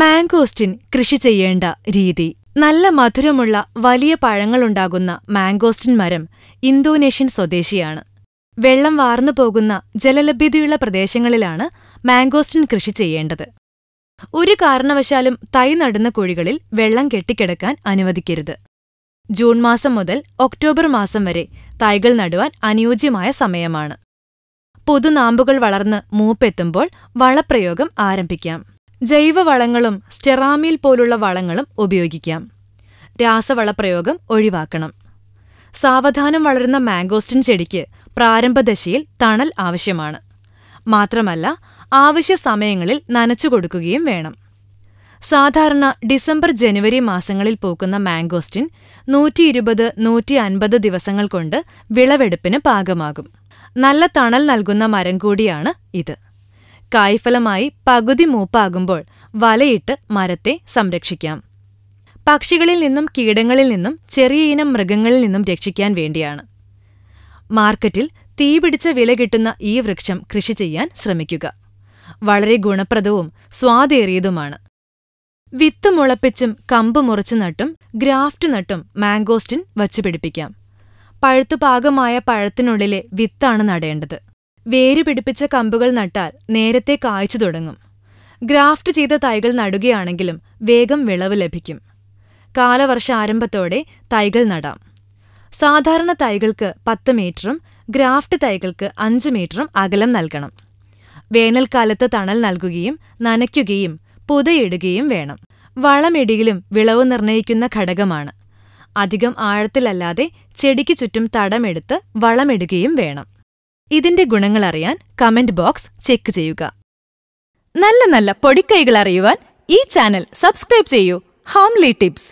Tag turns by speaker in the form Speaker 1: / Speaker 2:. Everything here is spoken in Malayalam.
Speaker 1: മാംഗോസ്റ്റിൻ കൃഷി ചെയ്യേണ്ട രീതി നല്ല മധുരമുള്ള വലിയ പഴങ്ങളുണ്ടാകുന്ന മാംഗോസ്റ്റിൻ മരം ഇന്തോനേഷ്യൻ സ്വദേശിയാണ് വെള്ളം വാർന്നു പോകുന്ന ജലലഭ്യതയുള്ള പ്രദേശങ്ങളിലാണ് മാംഗോസ്റ്റിൻ കൃഷി ചെയ്യേണ്ടത് ഒരു കാരണവശാലും തൈ നടുന്ന കുഴികളിൽ വെള്ളം കെട്ടിക്കിടക്കാൻ അനുവദിക്കരുത് ജൂൺ മാസം മുതൽ ഒക്ടോബർ മാസം വരെ തൈകൾ നടുവാൻ അനുയോജ്യമായ സമയമാണ് പുതുനാമ്പുകൾ വളർന്ന് മൂപ്പെത്തുമ്പോൾ വളപ്രയോഗം ആരംഭിക്കാം ജൈവവളങ്ങളും സ്റ്റെറാമിൽ പോലുള്ള വളങ്ങളും ഉപയോഗിക്കാം രാസവളപ്രയോഗം ഒഴിവാക്കണം സാവധാനം വളരുന്ന മാംഗോസ്റ്റിൻ ചെടിക്ക് പ്രാരംഭദശയിൽ തണൽ ആവശ്യമാണ് മാത്രമല്ല ആവശ്യ സമയങ്ങളിൽ നനച്ചു കൊടുക്കുകയും വേണം സാധാരണ ഡിസംബർ ജനുവരി മാസങ്ങളിൽ പൂക്കുന്ന മാംഗോസ്റ്റിൻ നൂറ്റി ഇരുപത് നൂറ്റി അൻപത് ദിവസങ്ങൾ കൊണ്ട് വിളവെടുപ്പിന് പാകമാകും നല്ല തണൽ നൽകുന്ന മരം കൂടിയാണ് ഇത് കായ്ഫലമായി പകുതി മൂപ്പാകുമ്പോൾ വലയിട്ട് മരത്തെ സംരക്ഷിക്കാം പക്ഷികളിൽ നിന്നും കീടങ്ങളിൽ നിന്നും ചെറിയ ഇനം മൃഗങ്ങളിൽ നിന്നും രക്ഷിക്കാൻ വേണ്ടിയാണ് മാർക്കറ്റിൽ തീപിടിച്ച വില കിട്ടുന്ന ഈ വൃക്ഷം കൃഷി ചെയ്യാൻ ശ്രമിക്കുക വളരെ ഗുണപ്രദവും സ്വാദേറിയതുമാണ് വിത്ത് മുളപ്പിച്ചും കമ്പ് മുറിച്ചു നട്ടും ഗ്രാഫ്റ്റ് നട്ടും മാംഗോസ്റ്റിൻ വച്ചുപിടിപ്പിക്കാം പഴുത്തുപാകമായ പഴത്തിനുള്ളിലെ വിത്താണ് നടേണ്ടത് വേരുപിടിപ്പിച്ച കമ്പുകൾ നട്ടാൽ നേരത്തെ കായ്ച്ചു തുടങ്ങും ഗ്രാഫ്റ്റ് ചെയ്ത തൈകൾ നടുകയാണെങ്കിലും വേഗം വിളവ് ലഭിക്കും കാലവർഷാരംഭത്തോടെ തൈകൾ നടാം സാധാരണ തൈകൾക്ക് പത്ത് മീറ്ററും ഗ്രാഫ്റ്റ് തൈകൾക്ക് അഞ്ച് മീറ്ററും അകലം നൽകണം വേനൽക്കാലത്ത് തണൽ നൽകുകയും നനയ്ക്കുകയും പുതയിടുകയും വേണം വളമിടിയിലും വിളവ് നിർണ്ണയിക്കുന്ന ഘടകമാണ് അധികം ആഴത്തിലല്ലാതെ ചെടിക്ക് ചുറ്റും തടമെടുത്ത് വളമിടുകയും വേണം ഇതിന്റെ ഗുണങ്ങൾ അറിയാൻ കമന്റ് ബോക്സ് ചെക്ക് ചെയ്യുക നല്ല നല്ല പൊടിക്കൈകൾ അറിയുവാൻ ഈ ചാനൽ സബ്സ്ക്രൈബ് ചെയ്യൂ ഹോംലി ടിപ്സ്